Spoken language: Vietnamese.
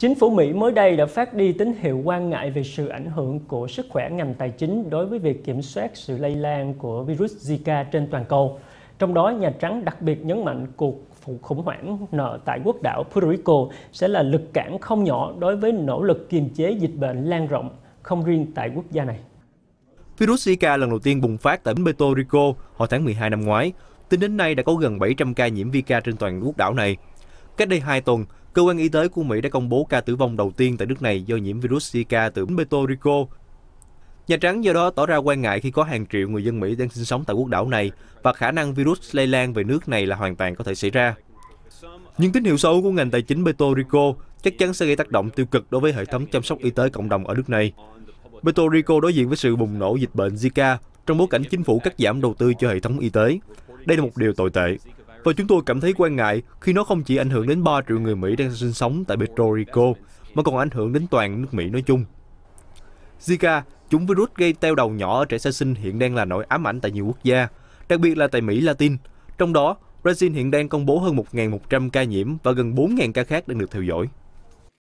Chính phủ Mỹ mới đây đã phát đi tín hiệu quan ngại về sự ảnh hưởng của sức khỏe ngành tài chính đối với việc kiểm soát sự lây lan của virus Zika trên toàn cầu. Trong đó, Nhà Trắng đặc biệt nhấn mạnh cuộc khủng hoảng nợ tại quốc đảo Puerto Rico sẽ là lực cản không nhỏ đối với nỗ lực kiềm chế dịch bệnh lan rộng, không riêng tại quốc gia này. Virus Zika lần đầu tiên bùng phát tại Puerto Rico hồi tháng 12 năm ngoái. Tính đến nay đã có gần 700 ca nhiễm Zika trên toàn quốc đảo này. Cách đây 2 tuần, Cơ quan y tế của Mỹ đã công bố ca tử vong đầu tiên tại nước này do nhiễm virus Zika từ Puerto Rico. Nhà Trắng do đó tỏ ra quan ngại khi có hàng triệu người dân Mỹ đang sinh sống tại quốc đảo này và khả năng virus lây lan về nước này là hoàn toàn có thể xảy ra. Những tín hiệu xấu của ngành tài chính Puerto Rico chắc chắn sẽ gây tác động tiêu cực đối với hệ thống chăm sóc y tế cộng đồng ở nước này. Puerto Rico đối diện với sự bùng nổ dịch bệnh Zika trong bối cảnh chính phủ cắt giảm đầu tư cho hệ thống y tế. Đây là một điều tồi tệ. Và chúng tôi cảm thấy quan ngại khi nó không chỉ ảnh hưởng đến 3 triệu người Mỹ đang sinh sống tại Puerto Rico, mà còn ảnh hưởng đến toàn nước Mỹ nói chung. Zika, chủng virus gây teo đầu nhỏ ở trẻ sơ sinh hiện đang là nỗi ám ảnh tại nhiều quốc gia, đặc biệt là tại Mỹ Latin. Trong đó, Brazil hiện đang công bố hơn 1.100 ca nhiễm và gần 4.000 ca khác đang được theo dõi.